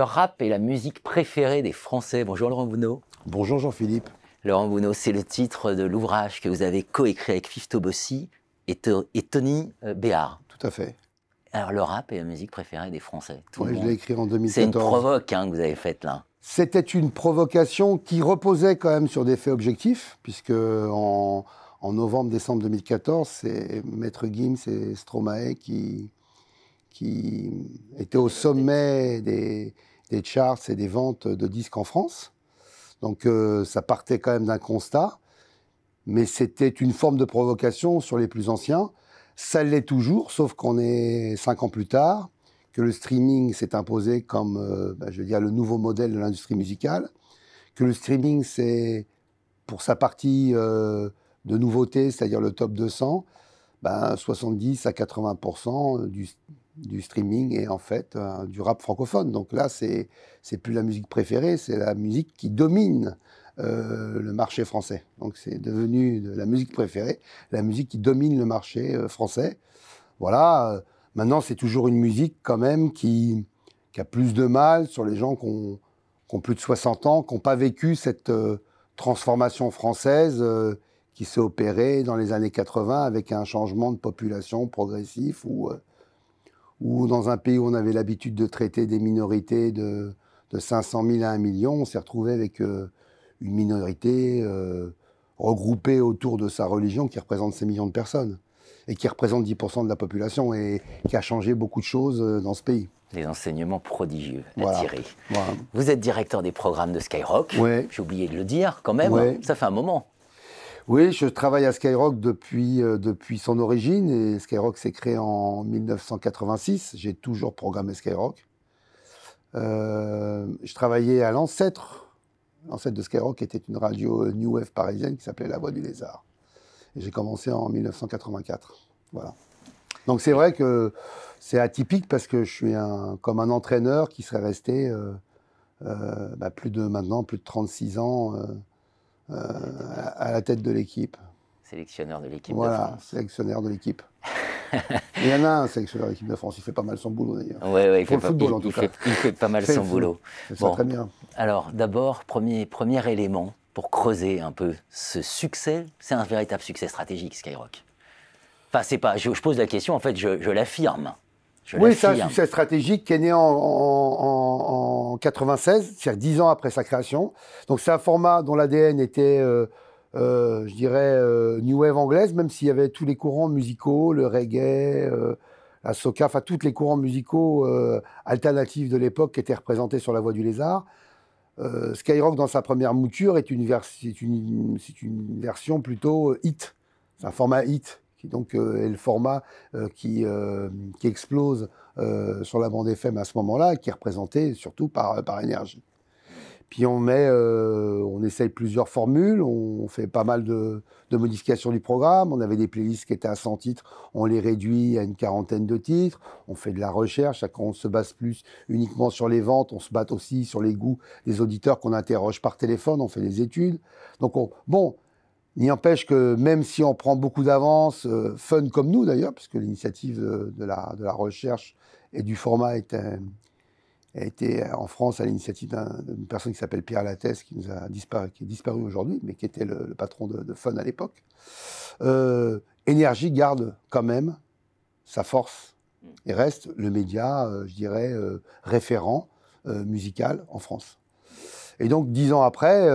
Le rap est la musique préférée des Français. Bonjour Laurent Bounot. Bonjour Jean-Philippe. Laurent Bounot, c'est le titre de l'ouvrage que vous avez coécrit avec Fifto Bossi et, Tony euh, Béard. Tout à fait. Alors le rap est la musique préférée des Français. Tout je l'ai écrit en 2014. C'est une provoque hein, que vous avez faite là. C'était une provocation qui reposait quand même sur des faits objectifs, puisque en, novembre-décembre 2014, c'est Maître Gims et Stromae qui, qui étaient au sommet des, des charts et des ventes de disques en France. Donc euh, ça partait quand même d'un constat, mais c'était une forme de provocation sur les plus anciens. Ça l'est toujours, sauf qu'on est cinq ans plus tard, que le streaming s'est imposé comme, euh, bah, je veux dire, le nouveau modèle de l'industrie musicale, que le streaming, c'est pour sa partie euh, de nouveauté, c'est-à-dire le top 200, 70 ben, à 80% du, du streaming et en fait euh, du rap francophone. Donc là, c'est c'est plus la musique préférée, c'est la musique qui domine euh, le marché français. Donc c'est devenu la musique préférée, la musique qui domine le marché euh, français. Voilà. Maintenant, c'est toujours une musique quand même qui, qui a plus de mal sur les gens qui ont, plus de 60 ans, qui n'ont pas vécu cette transformation française qui s'est opérée dans les années 80 avec un changement de population progressif ou où dans un pays où on avait l'habitude de traiter des minorités de, 500 000 à 1 million, on s'est retrouvé avec euh, une minorité euh, regroupée autour de sa religion qui représente ces millions de personnes et qui représente 10% de la population et qui a changé beaucoup de choses euh, dans ce pays. Les enseignements prodigieux à tirer. Vous êtes directeur des programmes de Skyrock. J'ai oublié de le dire quand même. Hein. Ça fait un moment. Oui, je travaille à Skyrock depuis, euh, depuis son origine et Skyrock s'est créé en 1986. J'ai toujours programmé Skyrock. Euh, je travaillais à l'ancêtre. L'ancêtre de Skyrock était une radio euh, New Wave parisienne qui s'appelait La Voix du Lézard. Et j'ai commencé en 1984. Voilà. Donc c'est vrai que c'est atypique parce que je suis un, comme un entraîneur qui serait resté bah, plus de maintenant, plus de 36 ans euh, à la tête de l'équipe. Sélectionneur de l'équipe voilà, de France. sélectionneur de l'équipe. il y en a un sélectionneur de l'équipe de France, il fait pas mal son boulot d'ailleurs. Oui, il, fait, le pas, football, en tout cas. il fait pas mal son boulot. C'est très bien. Alors d'abord, premier, premier élément pour creuser un peu ce succès, c'est un véritable succès stratégique Skyrock. Enfin, pas, je, pose la question, en fait, je l'affirme oui, c'est un hein. succès stratégique qui est né en, en, 96, c'est-à-dire dix ans après sa création. Donc c'est un format dont l'ADN était, euh, euh, je dirais, euh, New Wave anglaise, même s'il y avait tous les courants musicaux, le reggae, la soca, enfin tous les courants musicaux alternatifs de l'époque qui étaient représentés sur la voie du lézard. Skyrock, dans sa première mouture, est une, une, est une version plutôt hit. C'est un format hit qui donc euh, est le format euh, euh, qui, explose sur la bande FM à ce moment-là, qui est représenté surtout par, énergie. Puis on met, on essaye plusieurs formules, on fait pas mal de, modifications du programme. On avait des playlists qui étaient à 100 titres, on les réduit à une quarantaine de titres. On fait de la recherche, on se base plus uniquement sur les ventes, on se bat aussi sur les goûts des auditeurs qu'on interroge par téléphone, on fait des études. Donc bon, N'y empêche que même si on prend beaucoup d'avance, euh, fun comme nous d'ailleurs, puisque l'initiative de, la, recherche et du format était euh, a été en France à l'initiative d'une personne qui s'appelle Pierre Lattès, qui, nous a disparu, est disparu aujourd'hui, mais qui était le, patron de, Fun à l'époque. Euh, Énergie garde quand même sa force et reste le média, je dirais, référent musical en France. Et donc, dix ans après,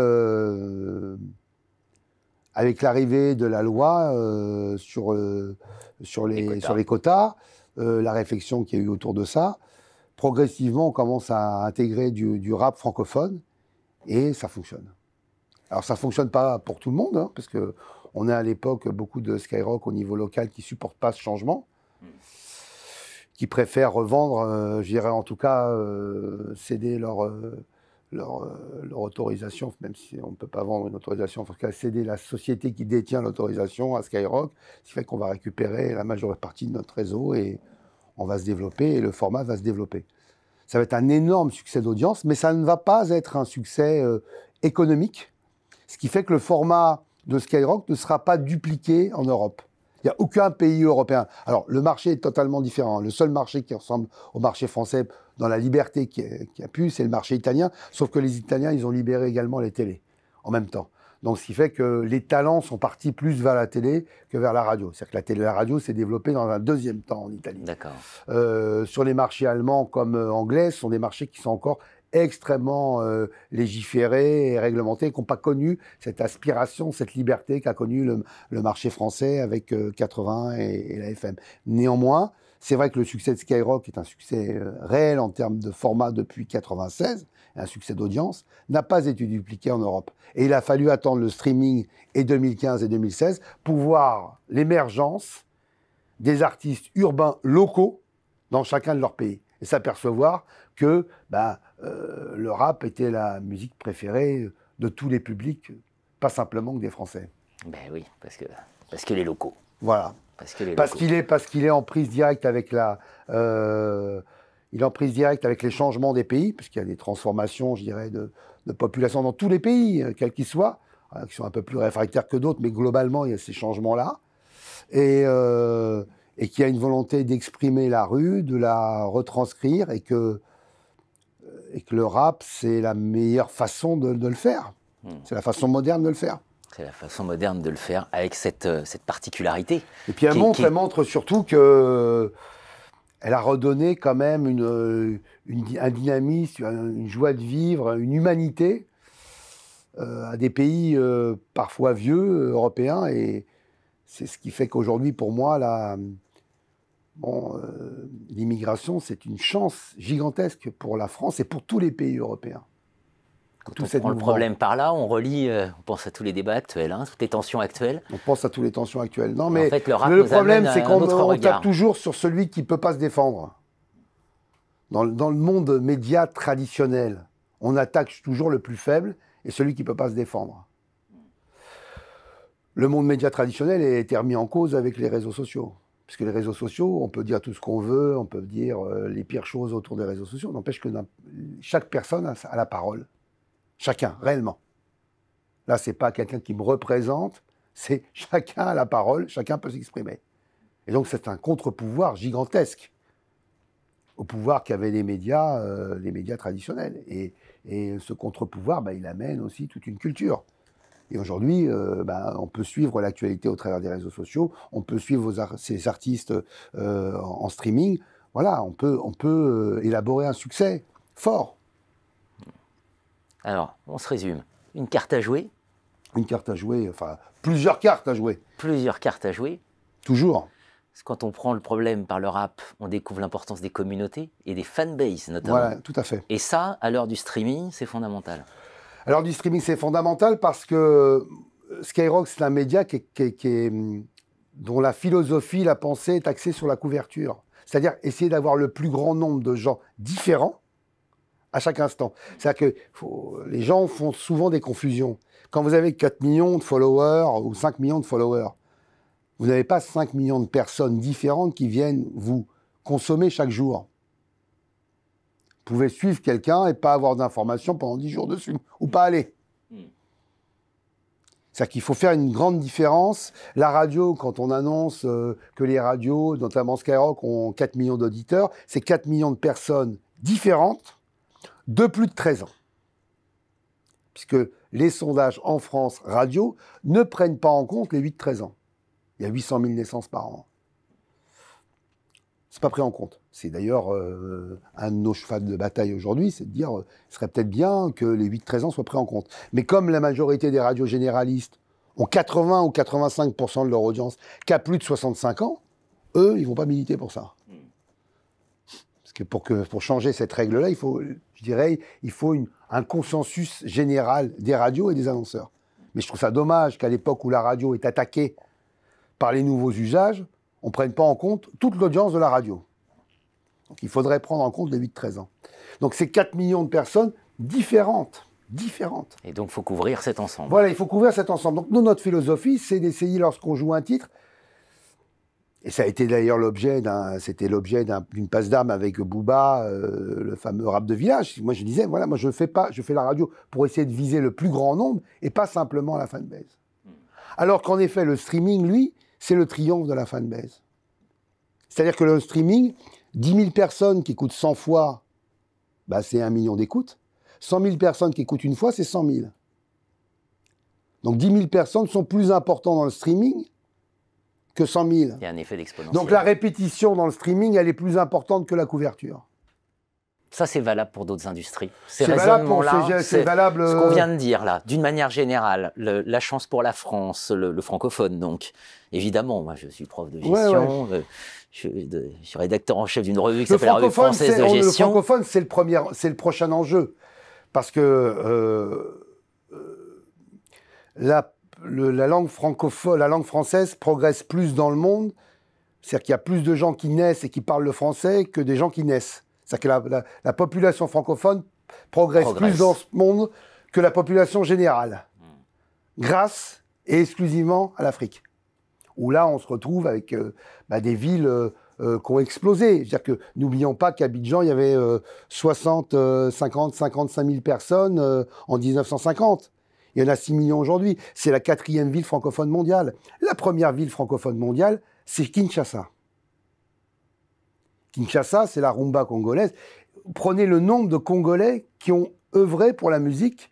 avec l'arrivée de la loi euh, euh, sur, les, quotas. Euh, la réflexion qu'il y a eu autour de ça, progressivement, on commence à intégrer du, rap francophone et ça fonctionne. Alors, ça ne fonctionne pas pour tout le monde, hein, parce qu'on a à l'époque beaucoup de Skyrock au niveau local qui ne supportent pas ce changement, hmm. qui préfèrent revendre, je dirais en tout cas, céder leur euh, leur, autorisation, même si on ne peut pas vendre une autorisation, en tout céder la société qui détient l'autorisation à Skyrock, ce qui fait qu'on va récupérer la majeure partie de notre réseau et on va se développer et le format va se développer. Ça va être un énorme succès d'audience, mais ça ne va pas être un succès euh, économique, ce qui fait que le format de Skyrock ne sera pas dupliqué en Europe. Il n'y a aucun pays européen. Alors, le marché est totalement différent. Le seul marché qui ressemble au marché français dans la liberté qui a, a pu, c'est le marché italien. Sauf que les Italiens, ils ont libéré également les télés en même temps. Donc, ce qui fait que les talents sont partis plus vers la télé que vers la radio. C'est-à-dire que la télé et la radio s'est développée dans un deuxième temps en Italie. D'accord. Euh, sur les marchés allemands comme euh, anglais, ce sont des marchés qui sont encore extrêmement euh, légiférés et réglementés, qui n'ont pas connu cette aspiration, cette liberté qu'a connue le, marché français avec 80 euh, et, la FM. Néanmoins, c'est vrai que le succès de Skyrock est un succès euh, réel en termes de format depuis 96, un succès d'audience, n'a pas été dupliqué en Europe. Et il a fallu attendre le streaming et 2015 et 2016 pour voir l'émergence des artistes urbains locaux dans chacun de leurs pays s'apercevoir que bah, euh, le rap était la musique préférée de tous les publics, pas simplement que des Français. Ben oui, parce que parce qu'il est locaux. Voilà. Parce qu'il est, parce qu'il est, en prise directe avec la. Euh, il en prise directe avec les changements des pays, puisqu'il y a des transformations, je dirais, de, population dans tous les pays, euh, quels qu'ils soient, qui sont un peu plus réfractaires que d'autres, mais globalement, il y a ces changements-là. Et, et qui a une volonté d'exprimer la rue, de la retranscrire, et que, et que le rap, c'est la meilleure façon de, le faire. Hmm. C'est la façon moderne de le faire. C'est la façon moderne de le faire, avec cette, euh, cette particularité. Et puis elle, montre, montre surtout que elle a redonné quand même une, euh, un dynamisme, une joie de vivre, une humanité euh, à des pays parfois vieux, européens. Et c'est ce qui fait qu'aujourd'hui, pour moi, la, Bon, euh, l'immigration, c'est une chance gigantesque pour la France et pour tous les pays européens. Quand on prend le problème par là, on relie, euh, on pense à tous les débats actuels, hein, toutes les tensions actuelles. On pense à toutes les tensions actuelles. Non, mais, le, problème, c'est qu'on tape toujours sur celui qui ne peut pas se défendre. Dans, le monde média traditionnel, on attaque toujours le plus faible et celui qui ne peut pas se défendre. Le monde média traditionnel est remis en cause avec les réseaux sociaux que les réseaux sociaux, on peut dire tout ce qu'on veut, on peut dire euh, les pires choses autour des réseaux sociaux. N'empêche que chaque personne a la parole. Chacun, réellement. Là, c'est pas quelqu'un qui me représente, c'est chacun a la parole, chacun peut s'exprimer. Et donc, c'est un contre-pouvoir gigantesque au pouvoir qu'avaient les médias, euh, les médias traditionnels. Et, ce contre-pouvoir, bah, il amène aussi toute une culture. Et aujourd'hui, euh, bah, on peut suivre l'actualité au travers des réseaux sociaux, on peut suivre ces artistes euh, en, streaming. Voilà, on peut, on peut euh, élaborer un succès fort. Alors, on se résume. Une carte à jouer Une carte à jouer, enfin, plusieurs cartes à jouer. Plusieurs cartes à jouer. Toujours. Parce quand on prend le problème par le rap, on découvre l'importance des communautés et des fanbases notamment. Voilà, tout à fait. Et ça, à l'heure du streaming, c'est fondamental. Alors du streaming, c'est fondamental parce que euh, Skyrock, c'est un média mm, dont la philosophie, la pensée est axée sur la couverture. C'est-à-dire essayer d'avoir le plus grand nombre de gens différents à chaque instant. C'est-à-dire que les gens font souvent des confusions. Quand vous avez 4 millions de followers ou 5 millions de followers, vous n'avez pas 5 millions de personnes différentes qui viennent vous consommer chaque jour pouvait suivre quelqu'un et pas avoir d'informations pendant 10 jours dessus, ou pas aller. Hmm. C'est-à-dire qu'il faut faire une grande différence. La radio, quand on annonce euh, que les radios, notamment Skyrock, ont 4 millions d'auditeurs, c'est 4 millions de personnes différentes de plus de 13 ans. Puisque les sondages en France radio ne prennent pas en compte les 8-13 ans. Il y a 800 000 naissances par an. Ce n'est pas pris en compte. C'est d'ailleurs euh, un de nos chevaux de bataille aujourd'hui, c'est de dire euh, ce serait peut-être bien que les 8-13 ans soient pris en compte. Mais comme la majorité des radios généralistes ont 80 ou 85 de leur audience qui a plus de 65 ans, eux, ils vont pas militer pour ça. Parce que pour, changer cette règle-là, il faut, je dirais, il faut un consensus général des radios et des annonceurs. Mais je trouve ça dommage qu'à l'époque où la radio est attaquée par les nouveaux usages, on ne prenne pas en compte toute l'audience de la radio il faudrait prendre en compte les 8-13 ans. Donc c'est 4 millions de personnes différentes. Différentes. Et donc il faut couvrir cet ensemble. Voilà, il faut couvrir cet ensemble. Donc nous, notre philosophie, c'est d'essayer lorsqu'on joue un titre, et ça a été d'ailleurs l'objet d'un, c'était l'objet d'une passe d'âme avec Booba, euh, le fameux rap de village. Moi, je disais, voilà, moi, je fais pas, je fais la radio pour essayer de viser le plus grand nombre et pas simplement la fin de baise hmm. Alors qu'en effet, le streaming, lui, c'est le triomphe de la fin de baise C'est-à-dire que le streaming, 10 000 personnes qui écoutent 100 fois, bah, c'est 1 million d'écoutes. 100 000 personnes qui écoutent une fois, c'est 100 000. Donc 10 000 personnes sont plus importantes dans le streaming que 100 000. Il y a un effet d'exponentiel. Donc la répétition dans le streaming, elle est plus importante que la couverture. Ça, c'est valable pour d'autres industries. c'est valable. Ce qu'on euh, vient de dire là, d'une manière générale, la chance pour la France, le, francophone donc. Évidemment, moi, je suis prof de gestion. Euh, je, suis rédacteur en chef d'une revue qui s'appelle la Revue française de gestion. Le francophone, c'est le premier, c'est le prochain enjeu, parce que euh, la, la langue francophone, la langue française progresse plus dans le monde. C'est-à-dire qu'il y a plus de gens qui naissent et qui parlent le français que des gens qui naissent. C'est-à-dire que la, population francophone progresse, plus dans ce monde que la population générale, hmm. grâce et exclusivement à l'Afrique. Où là, on se retrouve avec euh, bah, des villes euh, euh, qui ont explosé. C'est-à-dire que n'oublions pas qu'à il y avait 60, 50, 55 000 personnes en 1950. Il y en a 6 millions aujourd'hui. C'est la quatrième ville francophone mondiale. La première ville francophone mondiale, c'est Kinshasa. Kinshasa, c'est la rumba congolaise. Prenez le nombre de Congolais qui ont œuvré pour la musique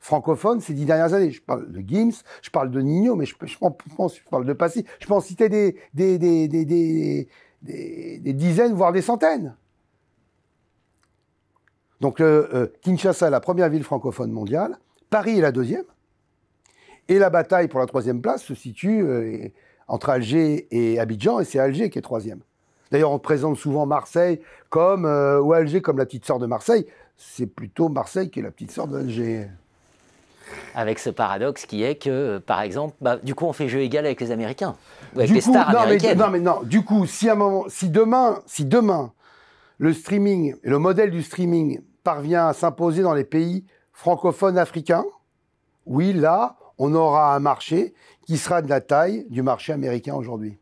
francophone ces dix dernières années. Je parle de Gims, je parle de Nino, mais je, je, pense, je parle de Passy. Je pense en citer des, des, dizaines, voire des centaines. Donc euh, euh, Kinshasa est la première ville francophone mondiale, Paris est la deuxième, et la bataille pour la troisième place se situe euh, entre Alger et Abidjan, et c'est Alger qui est troisième. D'ailleurs, on présente souvent Marseille comme, euh, ou Alger comme la petite sœur de Marseille. C'est plutôt Marseille qui est la petite sœur d'Alger. Avec ce paradoxe qui est que, euh, par exemple, bah, du coup, on fait jeu égal avec les Américains, avec du les coup, stars américaines. non, mais non. Du coup, si, si demain, si demain, le streaming, le modèle du streaming parvient à s'imposer dans les pays francophones africains, oui, là, on aura un marché qui sera de la taille du marché américain aujourd'hui.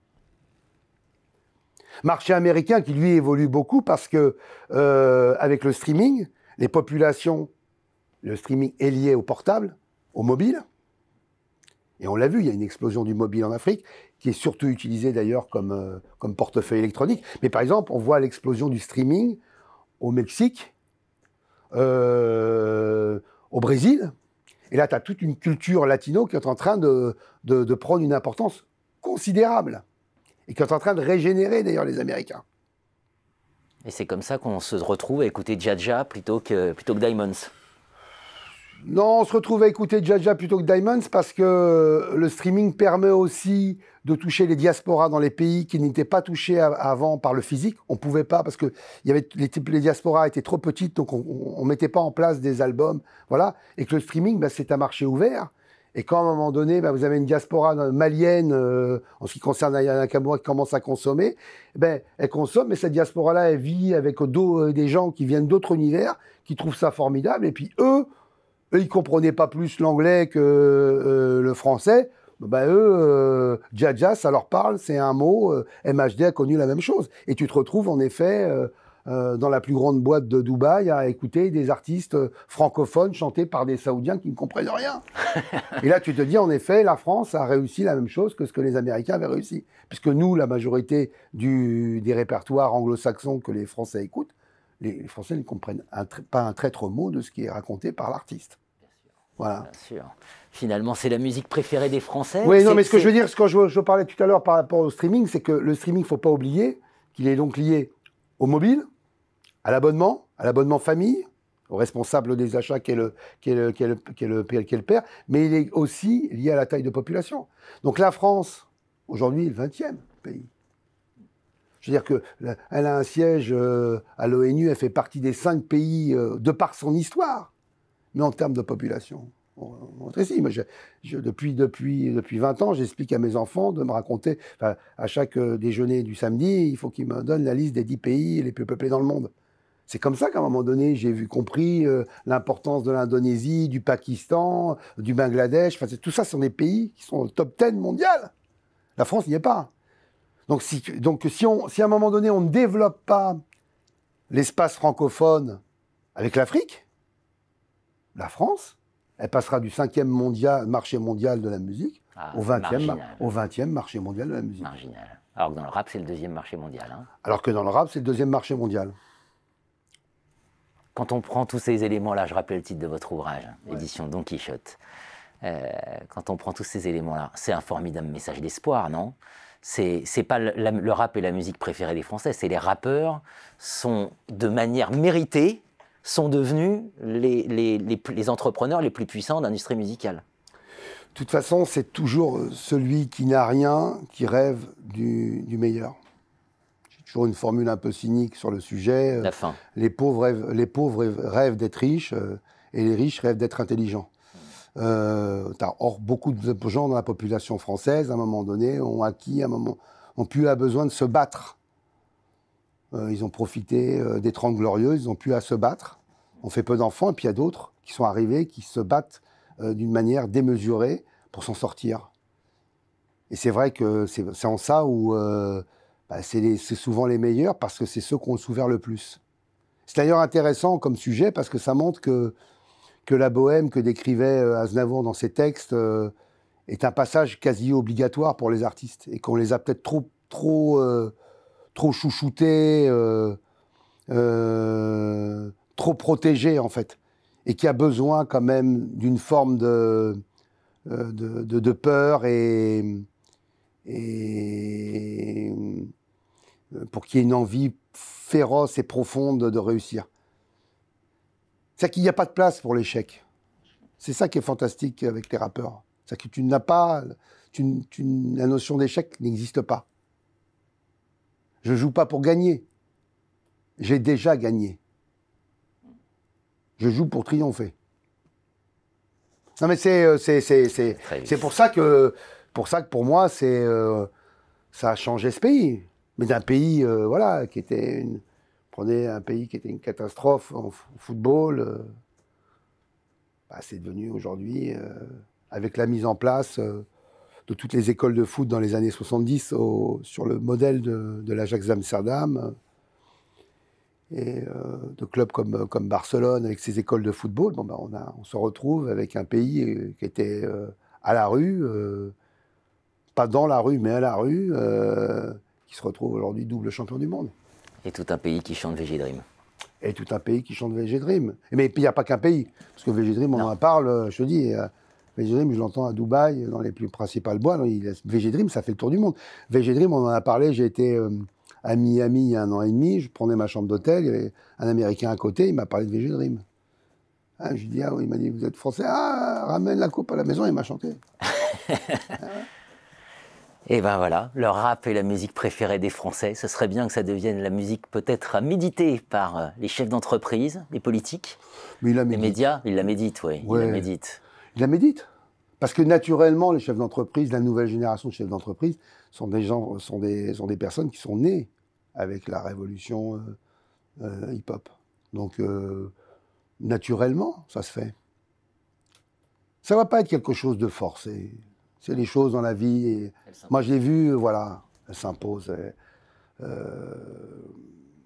Marché américain qui lui évolue beaucoup parce que euh, avec le streaming, les populations, le streaming est lié au portable, au mobile. Et on l'a vu, il y a une explosion du mobile en Afrique, qui est surtout utilisée d'ailleurs euh, comme, portefeuille électronique. Mais par exemple, on voit l'explosion du streaming au Mexique, euh, au Brésil. Et là, tu as toute une culture latino qui est en train de prendre une importance considérable et qui est en train de régénérer d'ailleurs les Américains. Et c'est comme ça qu'on se retrouve à écouter Jaja plutôt que, plutôt que Diamonds Non, on se retrouve à écouter Jaja plutôt que Diamonds parce que le streaming permet aussi de toucher les diasporas dans les pays qui n'étaient pas touchés avant par le physique. On ne pouvait pas parce que y avait, les, diasporas étaient trop petites, donc on ne mettait pas en place des albums. Voilà. Et que le streaming, bah, c'est un marché ouvert et quand à un moment donné, bah, vous avez une diaspora malienne, euh, en ce qui concerne la Cameroun qui commence à consommer, eh ben, elle consomme, mais cette diaspora-là, elle vit avec euh, des gens qui viennent d'autres univers, qui trouvent ça formidable. Et puis eux, ils ils comprenaient pas plus l'anglais que euh, le français. Ben, eux, euh, Jaja, ça leur parle, c'est un mot. MHD a connu la même chose. Et tu te retrouves en effet euh, dans la plus grande boîte de Dubaï à écouter des artistes euh, francophones chantés par des Saoudiens qui ne comprennent rien. Et là, tu te dis, en effet, la France a réussi la même chose que ce que les Américains avaient réussi. Puisque nous, la majorité du, des répertoires anglo-saxons que les Français écoutent, les, Français ne comprennent pas un traître mot de ce qui est raconté par l'artiste. Voilà. Bien sûr. Finalement, c'est la musique préférée des Français. Oui, non, mais ce que je veux dire, ce que je, je parlais tout à l'heure par rapport au streaming, c'est que le streaming, il ne faut pas oublier qu'il est donc lié au mobile, à l'abonnement, à l'abonnement famille, au responsable des achats qui est le, qui le, père, mais il est aussi lié à la taille de population. Donc la France, aujourd'hui, est le 20e pays. Je veux dire qu'elle a un siège euh, à l'ONU, elle fait partie des cinq pays euh, de par son histoire, mais en termes de population. On, ici. je, depuis, depuis, depuis 20 ans, j'explique à mes enfants de me raconter, à chaque euh, déjeuner du samedi, il faut qu'ils me donnent la liste des 10 pays les plus peuplés dans le monde. C'est comme ça qu'à un moment donné, j'ai vu compris euh, l'importance de l'Indonésie, du Pakistan, du Bangladesh. Enfin, tout ça sont des pays qui sont au top 10 mondial. La France n'y est pas. Donc, si, donc si, on, si à un moment donné, on ne développe pas l'espace francophone avec l'Afrique, la France, elle passera du 5e mondial, marché mondial de la musique ah, au, 20e, au 20e marché mondial de la musique. Marginal. Alors que dans le rap, c'est le deuxième marché mondial. Hein. Alors que dans le rap, c'est le deuxième marché mondial quand on prend tous ces éléments-là, je rappelle le titre de votre ouvrage, édition Don Quichotte, euh, quand on prend tous ces éléments-là, c'est un formidable message d'espoir, non c'est pas le, rap et la musique préférée des Français, c'est les rappeurs sont de manière méritée sont devenus les, entrepreneurs les plus puissants d'industrie musicale. De toute façon, c'est toujours euh, celui qui n'a rien qui rêve du meilleur une formule un peu cynique sur le sujet. Euh, les pauvres rêvent, les pauvres rêvent d'être riches euh, et les riches rêvent d'être intelligents. Euh, or, beaucoup de gens dans la population française, à un moment donné, ont acquis, à un moment, ont pu avoir besoin de se battre. Euh, ils ont profité d'étranges des Glorieuses, ils ont pu à se battre. On fait peu d'enfants, et puis il y a d'autres qui sont arrivés, qui se battent d'une manière démesurée pour s'en sortir. Et c'est vrai que c'est en ça où bah, c'est souvent les meilleurs parce que c'est ceux qu'on souffert le plus. C'est d'ailleurs intéressant comme sujet parce que ça montre que, que la bohème que décrivait euh, Aznavour dans ses textes euh, est un passage quasi obligatoire pour les artistes et qu'on les a peut-être trop, trop, euh, trop chouchoutés, trop protégés en fait, et qui a besoin quand même d'une forme de, de, de peur et et euh, pour qu'il y ait une envie féroce et profonde de réussir. C'est qu'il n'y a pas de place pour l'échec. C'est ça qui est fantastique avec les rappeurs. C'est que tu n'as pas, la notion d'échec n'existe pas. Je joue pas pour gagner. J'ai déjà gagné. Je joue pour triompher. Non mais c'est euh, c'est pour ça que pour ça que pour moi, c'est euh, ça a changé ce pays. Mais d'un pays, euh, voilà, qui était une, prenez un pays qui était une catastrophe en football, euh, bah, c'est devenu aujourd'hui, avec la mise en place de toutes les écoles de foot dans les années 70 sur le modèle de, l'Ajax Amsterdam et de clubs comme, comme Barcelone avec ses écoles de football, bah, on, se retrouve avec un pays qui était à la rue, pas dans la rue, mais à la rue, euh, qui se retrouve aujourd'hui double champion du monde. Et tout un pays qui chante VG Et tout un pays qui chante VG Dream. Mais il n'y a pas qu'un pays, parce que VG on en parle, euh, je te dis. Euh, VG je l'entends à Dubaï, dans les plus principales boîtes. VG ça fait le tour du monde. VG on en a parlé, j'ai été à Miami il y a un an et demi, je prenais ma chambre d'hôtel, il y avait un Américain à côté, il m'a parlé de VG Dream. Ah, je lui ah il m'a dit, vous êtes français, ah, ramène la coupe à la maison, il m'a chanté. Et eh bien voilà, le rap est la musique préférée des Français. Ce serait bien que ça devienne la musique peut-être méditer par euh, les chefs d'entreprise, les politiques, Mais il la les médias. Ils la méditent, oui. Ils la méditent. Ils la méditent. Parce que naturellement, les chefs d'entreprise, la nouvelle génération de chefs d'entreprise, sont des, gens, sont, des, des personnes qui sont nées avec la révolution euh, euh, hip-hop. Donc, naturellement, ça se fait. Ça ne va pas être quelque chose de forcé. C'est les choses dans la vie. Et moi, je l'ai vu, voilà, elles s'imposent. Euh,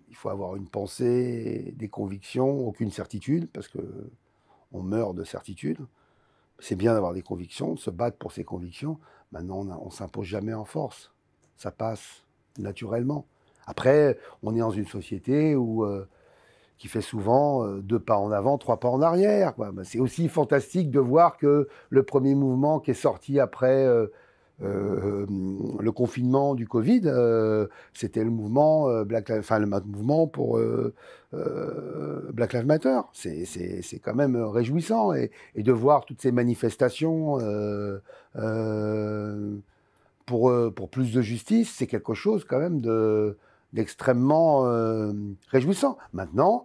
il faut avoir une pensée, des convictions, aucune certitude, parce que on meurt de certitude. C'est bien d'avoir des convictions, de se battre pour ses convictions. Maintenant, on ne s'impose jamais en force. Ça passe naturellement. Après, on est dans une société où euh, qui fait souvent euh, deux pas en avant, trois pas en arrière. Bah, c'est aussi fantastique de voir que le premier mouvement qui est sorti après euh, euh, le confinement du Covid, c'était le mouvement Black, enfin le mouvement pour Black Lives Matter. C'est, c'est, quand même réjouissant et, et, de voir toutes ces manifestations. pour, pour plus de justice, c'est quelque chose quand même de, d'extrêmement euh, réjouissant. Maintenant,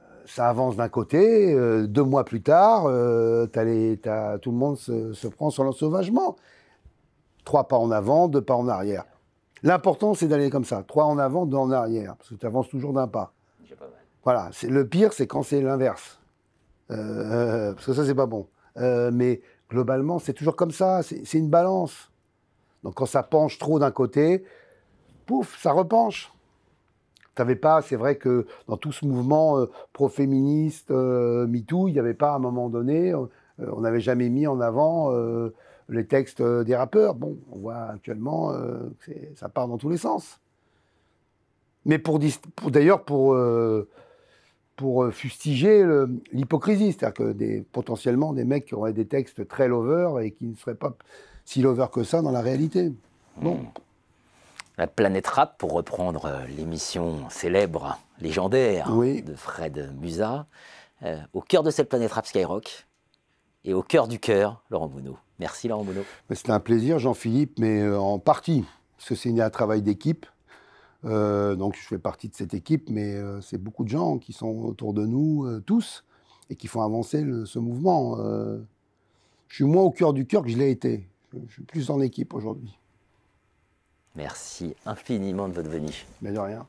euh, ça avance d'un côté, euh, deux mois plus tard, tout le monde se, prend sur l'ensauvagement. Trois pas en avant, deux pas en arrière. L'important, c'est d'aller comme ça, trois en avant, deux en arrière, parce que tu avances toujours d'un pas. Voilà, le pire, c'est quand c'est l'inverse. parce que ça, c'est pas bon. mais globalement, c'est toujours comme ça, c'est une balance. Donc quand ça penche trop d'un côté, pouf, ça repenche. T'avais pas, c'est vrai que dans tout ce mouvement euh, pro-féministe, euh, MeToo, il n'y avait pas à un moment donné, euh, on n'avait jamais mis en avant les textes des rappeurs. Bon, on voit actuellement que ça part dans tous les sens. Mais pour, d'ailleurs, pour, pour fustiger l'hypocrisie, c'est-à-dire que des, potentiellement des mecs qui auraient des textes très lover et qui ne seraient pas si lover que ça dans la réalité. Bon. Hmm. La planète rap, pour reprendre euh, l'émission célèbre, légendaire de Fred Musa. Euh, au cœur de cette planète rap Skyrock et au cœur du cœur, Laurent Bonneau. Merci Laurent Bonneau. C'était un plaisir Jean-Philippe, mais euh, en partie, parce que c'est un travail d'équipe. donc je fais partie de cette équipe, mais c'est beaucoup de gens qui sont autour de nous, tous, et qui font avancer ce mouvement. je suis moins au cœur du cœur que je l'ai été. je suis plus en équipe aujourd'hui. Merci infiniment de votre venue. Mais de rien.